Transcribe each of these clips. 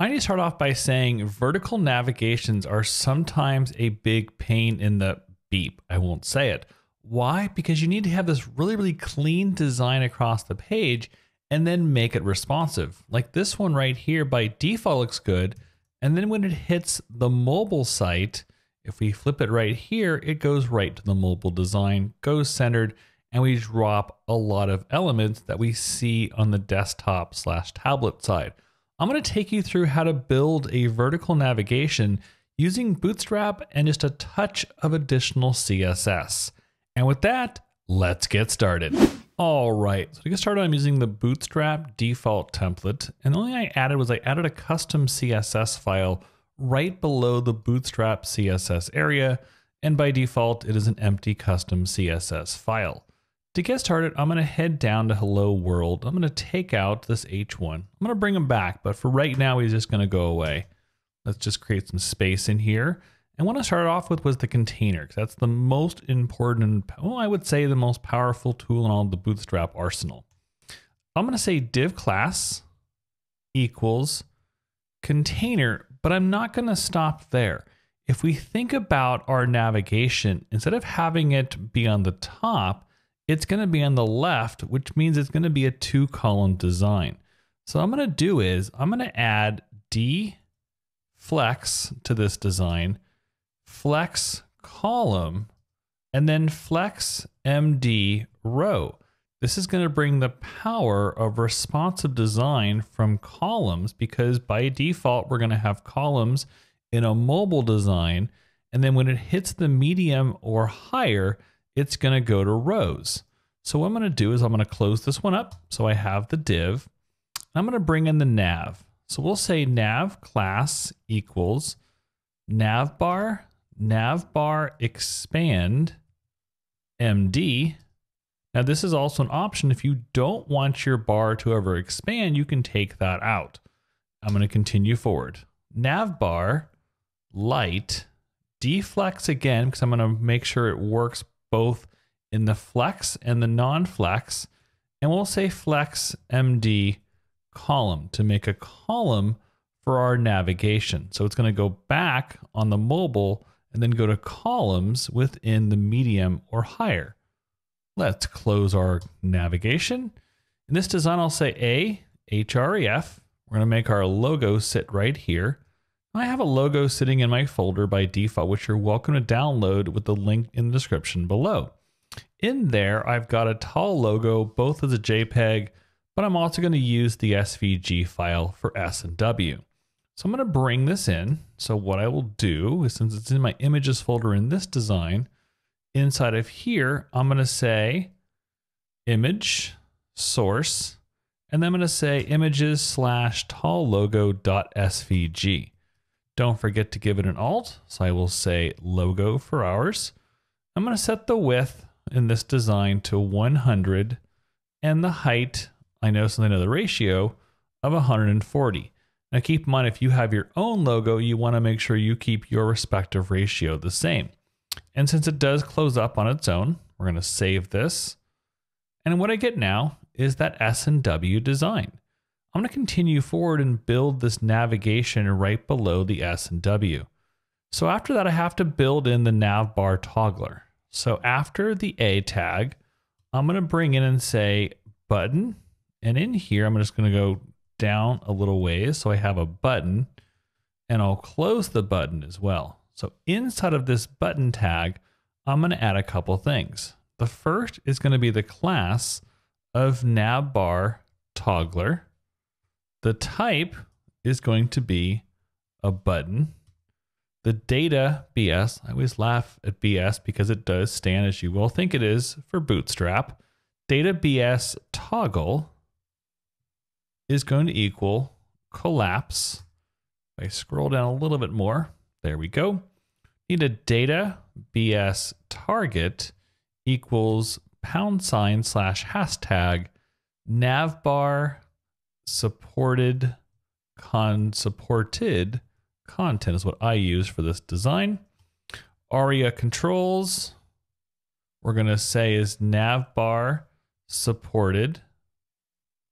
I need to start off by saying vertical navigations are sometimes a big pain in the beep. I won't say it. Why? Because you need to have this really, really clean design across the page and then make it responsive. Like this one right here by default looks good. And then when it hits the mobile site, if we flip it right here, it goes right to the mobile design, goes centered, and we drop a lot of elements that we see on the desktop slash tablet side. I'm going to take you through how to build a vertical navigation using Bootstrap and just a touch of additional CSS. And with that, let's get started. All right, so to get started, I'm using the Bootstrap default template. And the only thing I added was I added a custom CSS file right below the Bootstrap CSS area. And by default, it is an empty custom CSS file. To get started, I'm gonna head down to hello world. I'm gonna take out this H1. I'm gonna bring him back, but for right now, he's just gonna go away. Let's just create some space in here. And what I started off with was the container, because that's the most important, well, I would say the most powerful tool in all the Bootstrap arsenal. I'm gonna say div class equals container, but I'm not gonna stop there. If we think about our navigation, instead of having it be on the top, it's going to be on the left, which means it's going to be a two column design. So I'm going to do is I'm going to add D flex to this design, flex column, and then flex MD row. This is going to bring the power of responsive design from columns because by default, we're going to have columns in a mobile design. And then when it hits the medium or higher, it's going to go to rows. So what I'm going to do is I'm going to close this one up. So I have the div. I'm going to bring in the nav. So we'll say nav class equals nav bar, nav bar expand MD. Now this is also an option. If you don't want your bar to ever expand, you can take that out. I'm going to continue forward. Nav bar light deflex again because I'm going to make sure it works both in the flex and the non-flex. And we'll say flex MD column to make a column for our navigation. So it's going to go back on the mobile and then go to columns within the medium or higher. Let's close our navigation. In this design, I'll say A, HREF. We're going to make our logo sit right here. I have a logo sitting in my folder by default, which you're welcome to download with the link in the description below. In there, I've got a tall logo, both as a JPEG, but I'm also going to use the SVG file for S and W. So I'm going to bring this in. So what I will do is since it's in my images folder in this design, inside of here, I'm going to say image source, and then I'm going to say images slash tall logo dot SVG. Don't forget to give it an alt. So I will say logo for ours. I'm going to set the width in this design to 100 and the height, I know something of the ratio, of 140. Now keep in mind, if you have your own logo, you want to make sure you keep your respective ratio the same. And since it does close up on its own, we're going to save this. And what I get now is that S&W design. I'm going to continue forward and build this navigation right below the S and W. So after that, I have to build in the nav bar toggler. So after the A tag, I'm going to bring in and say button. And in here, I'm just going to go down a little ways. So I have a button and I'll close the button as well. So inside of this button tag, I'm going to add a couple things. The first is going to be the class of navbar toggler. The type is going to be a button. The data BS, I always laugh at BS because it does stand, as you will think it is, for Bootstrap. Data BS toggle is going to equal collapse. If I scroll down a little bit more, there we go. Need a data BS target equals pound sign slash hashtag navbar supported con supported content is what I use for this design. ARIA controls, we're going to say is navbar supported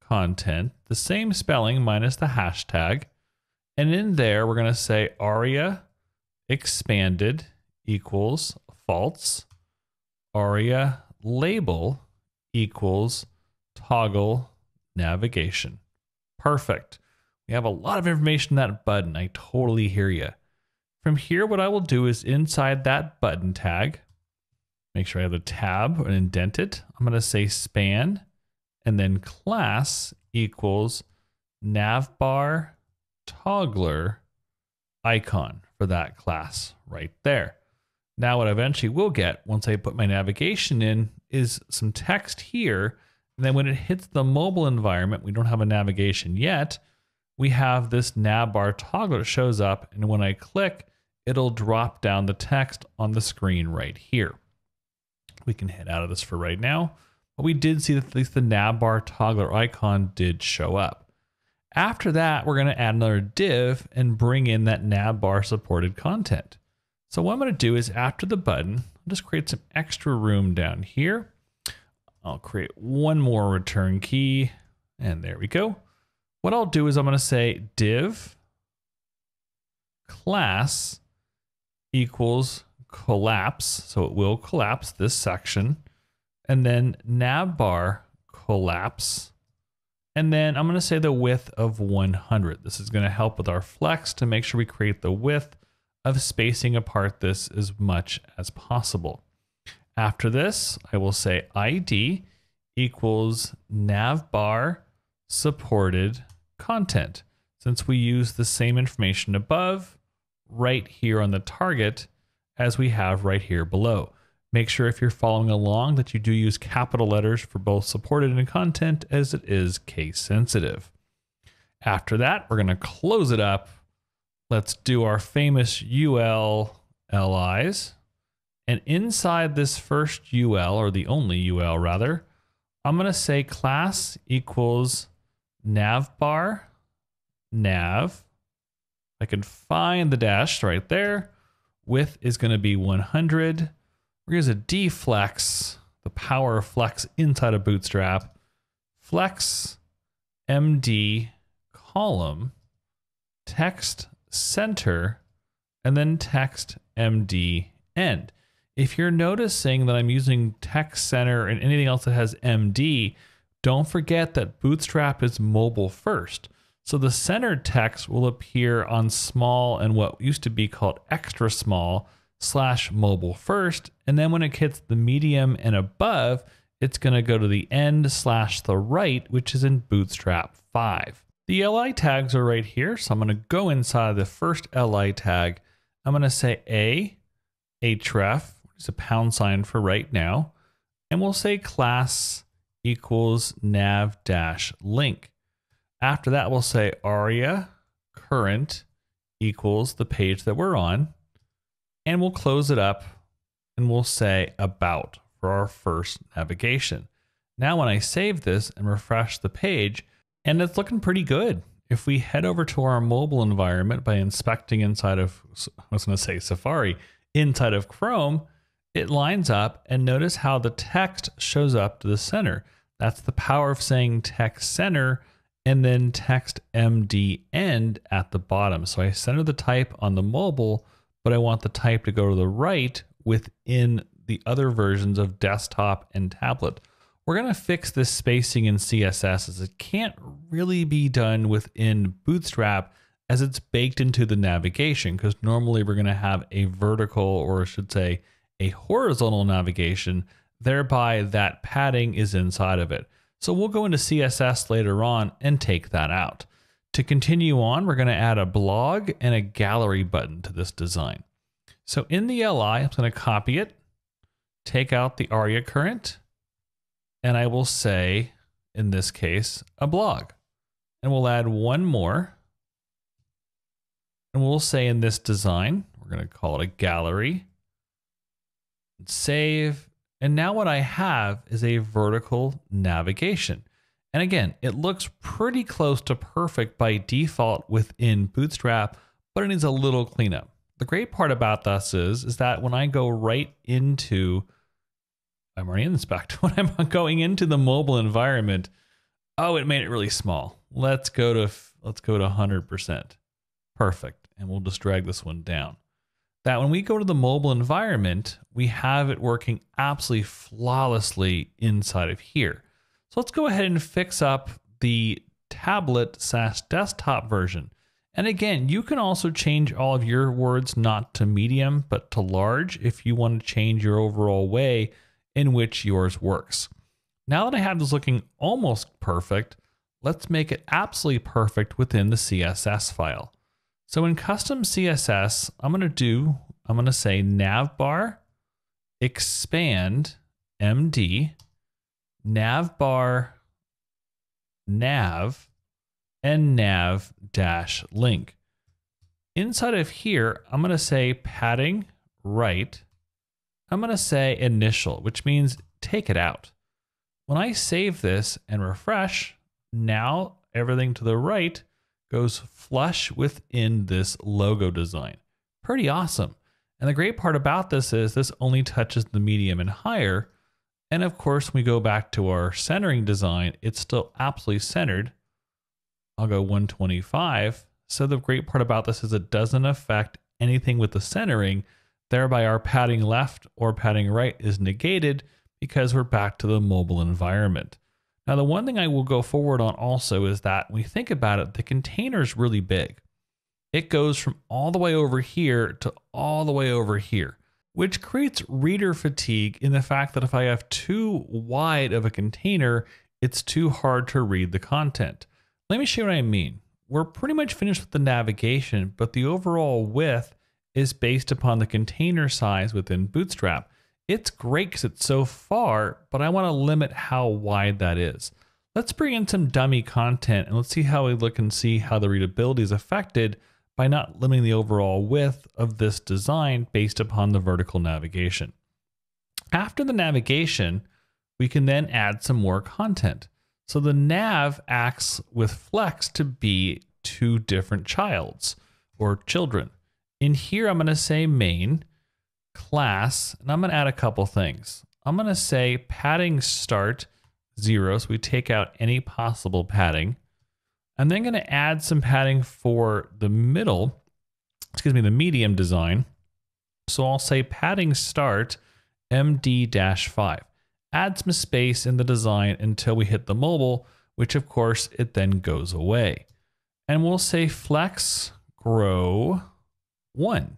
content, the same spelling minus the hashtag. And in there, we're going to say aria expanded equals false, aria label equals toggle navigation perfect. We have a lot of information in that button. I totally hear you. From here, what I will do is inside that button tag, make sure I have the tab and indent it. I'm going to say span and then class equals navbar toggler icon for that class right there. Now what I eventually will get once I put my navigation in is some text here and then when it hits the mobile environment, we don't have a navigation yet. We have this nav bar toggle that shows up. And when I click, it'll drop down the text on the screen right here. We can head out of this for right now. But we did see that at least the nav bar toggler icon did show up. After that, we're going to add another div and bring in that nav bar supported content. So what I'm going to do is after the button, I'll just create some extra room down here. I'll create one more return key and there we go. What I'll do is I'm gonna say div class equals collapse. So it will collapse this section and then navbar collapse. And then I'm gonna say the width of 100. This is gonna help with our flex to make sure we create the width of spacing apart this as much as possible. After this, I will say ID equals navbar supported content. Since we use the same information above right here on the target as we have right here below. Make sure if you're following along that you do use capital letters for both supported and content as it is case sensitive. After that, we're gonna close it up. Let's do our famous UL LIs. And inside this first UL, or the only UL rather, I'm going to say class equals navbar, nav. I can find the dash right there. Width is going to be 100. We're going to use a deflex, the power flex inside of Bootstrap. Flex MD column, text center, and then text MD end. If you're noticing that I'm using Text Center and anything else that has MD, don't forget that Bootstrap is mobile first. So the centered text will appear on small and what used to be called extra small slash mobile first. And then when it hits the medium and above, it's going to go to the end slash the right, which is in Bootstrap 5. The li tags are right here. So I'm going to go inside the first li tag. I'm going to say a href is a pound sign for right now. And we'll say class equals nav dash link. After that, we'll say aria current equals the page that we're on. And we'll close it up and we'll say about for our first navigation. Now, when I save this and refresh the page, and it's looking pretty good. If we head over to our mobile environment by inspecting inside of, I was going to say Safari, inside of Chrome, it lines up and notice how the text shows up to the center. That's the power of saying text center and then text MD end at the bottom. So I center the type on the mobile, but I want the type to go to the right within the other versions of desktop and tablet. We're gonna fix this spacing in CSS as it can't really be done within Bootstrap as it's baked into the navigation because normally we're gonna have a vertical or I should say a horizontal navigation, thereby that padding is inside of it. So we'll go into CSS later on and take that out. To continue on, we're going to add a blog and a gallery button to this design. So in the LI, I'm going to copy it, take out the ARIA current, and I will say, in this case, a blog. And we'll add one more. And we'll say in this design, we're going to call it a gallery save. And now what I have is a vertical navigation. And again, it looks pretty close to perfect by default within Bootstrap, but it needs a little cleanup. The great part about this is, is that when I go right into, I'm already in inspect when I'm going into the mobile environment, oh, it made it really small. Let's go to, let's go to 100%. Perfect. And we'll just drag this one down that when we go to the mobile environment, we have it working absolutely flawlessly inside of here. So let's go ahead and fix up the tablet slash desktop version. And again, you can also change all of your words not to medium, but to large if you want to change your overall way in which yours works. Now that I have this looking almost perfect, let's make it absolutely perfect within the CSS file. So in custom CSS, I'm going to do, I'm going to say navbar expand MD navbar nav and nav dash link. Inside of here, I'm going to say padding right. I'm going to say initial, which means take it out. When I save this and refresh, now everything to the right goes flush within this logo design. Pretty awesome. And the great part about this is this only touches the medium and higher. And of course, when we go back to our centering design, it's still absolutely centered. I'll go 125. So the great part about this is it doesn't affect anything with the centering. Thereby our padding left or padding right is negated because we're back to the mobile environment. Now, the one thing I will go forward on also is that when you think about it, the container is really big. It goes from all the way over here to all the way over here, which creates reader fatigue in the fact that if I have too wide of a container, it's too hard to read the content. Let me show you what I mean. We're pretty much finished with the navigation, but the overall width is based upon the container size within Bootstrap. It's great because it's so far, but I want to limit how wide that is. Let's bring in some dummy content and let's see how we look and see how the readability is affected by not limiting the overall width of this design based upon the vertical navigation. After the navigation, we can then add some more content. So the nav acts with flex to be two different childs or children. In here, I'm going to say main, class, and I'm going to add a couple things. I'm going to say padding start zero, so we take out any possible padding. I'm then going to add some padding for the middle, excuse me, the medium design. So I'll say padding start MD-5. Add some space in the design until we hit the mobile, which of course it then goes away. And we'll say flex grow one.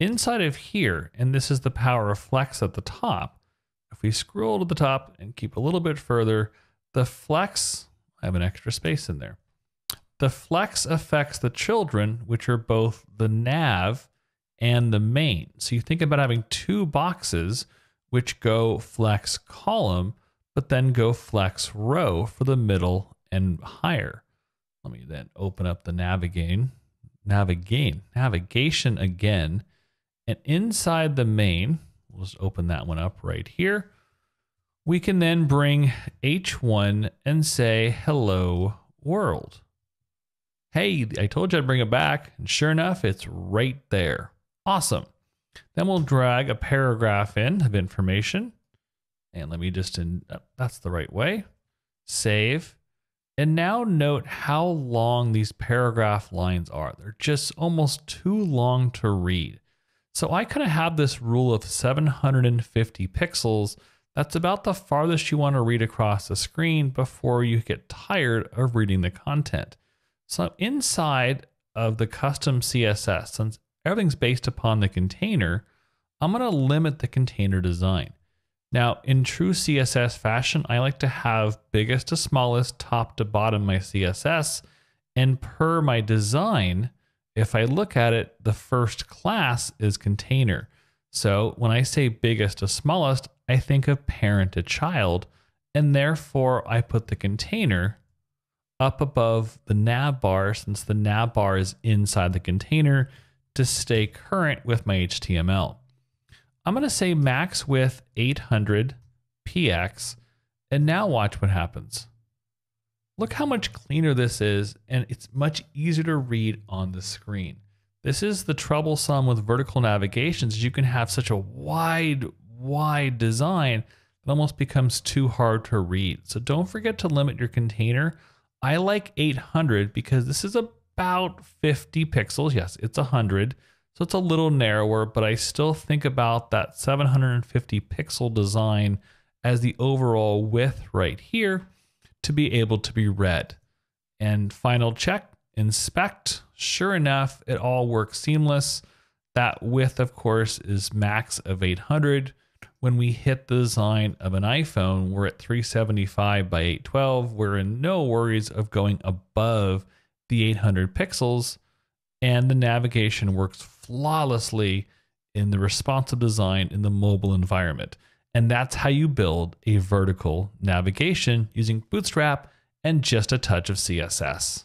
Inside of here, and this is the power of flex at the top, if we scroll to the top and keep a little bit further, the flex, I have an extra space in there. The flex affects the children, which are both the nav and the main. So you think about having two boxes which go flex column, but then go flex row for the middle and higher. Let me then open up the nav again, nav again, navigation again, and inside the main, we'll just open that one up right here. We can then bring H1 and say, hello world. Hey, I told you I'd bring it back. And sure enough, it's right there. Awesome. Then we'll drag a paragraph in of information. And let me just, in, uh, that's the right way. Save. And now note how long these paragraph lines are. They're just almost too long to read. So I kind of have this rule of 750 pixels. That's about the farthest you want to read across the screen before you get tired of reading the content. So inside of the custom CSS, since everything's based upon the container, I'm going to limit the container design. Now, in true CSS fashion, I like to have biggest to smallest, top to bottom my CSS, and per my design, if I look at it, the first class is container. So when I say biggest to smallest, I think of parent to child, and therefore I put the container up above the nav bar since the nav bar is inside the container to stay current with my HTML. I'm going to say max width 800 px, and now watch what happens. Look how much cleaner this is, and it's much easier to read on the screen. This is the troublesome with vertical navigations. You can have such a wide, wide design that almost becomes too hard to read. So don't forget to limit your container. I like 800 because this is about 50 pixels. Yes, it's 100. So it's a little narrower, but I still think about that 750 pixel design as the overall width right here to be able to be read. And final check, inspect. Sure enough, it all works seamless. That width, of course, is max of 800. When we hit the design of an iPhone, we're at 375 by 812. We're in no worries of going above the 800 pixels, and the navigation works flawlessly in the responsive design in the mobile environment. And that's how you build a vertical navigation using Bootstrap and just a touch of CSS.